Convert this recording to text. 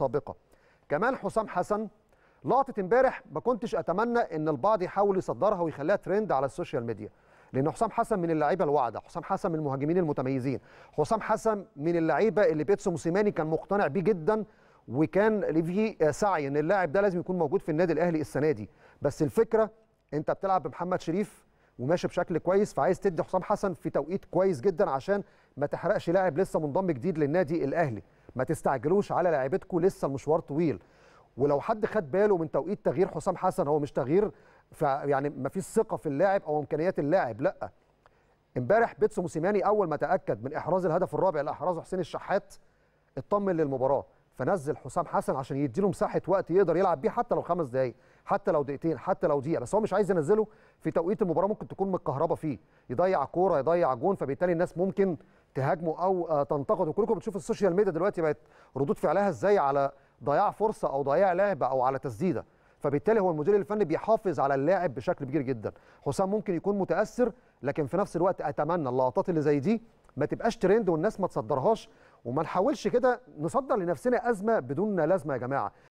سابقه كمان حسام حسن لقطه امبارح ما كنتش اتمنى ان البعض يحاول يصدرها ويخليها ترند على السوشيال ميديا لان حسام حسن من اللعيبه الواعده حسام حسن من المهاجمين المتميزين حسام حسن من اللعيبه اللي بيتسو موسيماني كان مقتنع بيه جدا وكان فيه سعي ان اللاعب ده لازم يكون موجود في النادي الاهلي السنه دي بس الفكره انت بتلعب بمحمد شريف وماشي بشكل كويس فعايز تدي حسام حسن في توقيت كويس جدا عشان ما تحرقش لاعب لسه منضم جديد للنادي الاهلي ما تستعجلوش على لاعبتكم لسه المشوار طويل ولو حد خد باله من توقيت تغيير حسام حسن هو مش تغيير يعني ما فيش ثقه في اللاعب او امكانيات اللاعب لا امبارح بيتسو موسيماني اول ما تاكد من احراز الهدف الرابع اللي احرزه حسين الشحات اطمن للمباراه فنزل حسام حسن عشان يديله مساحه وقت يقدر يلعب بيه حتى لو خمس دقائق حتى لو دقيقتين حتى لو دقيقه بس هو مش عايز ينزله في توقيت المباراه ممكن تكون متكهربه فيه يضيع كوره يضيع جون فبالتالي الناس ممكن تهاجمه او آه، تنتقده كلكم بتشوفوا السوشيال ميديا دلوقتي بقت ردود فعلها ازاي على ضياع فرصه او ضياع لعبه او على تسديده فبالتالي هو المدير الفني بيحافظ على اللاعب بشكل كبير جدا حسام ممكن يكون متاثر لكن في نفس الوقت اتمنى اللقطات اللي زي دي ما تبقاش ترند والناس ما تصدرهاش وما نحاولش كده نصدر لنفسنا ازمه بدون لازمه يا جماعه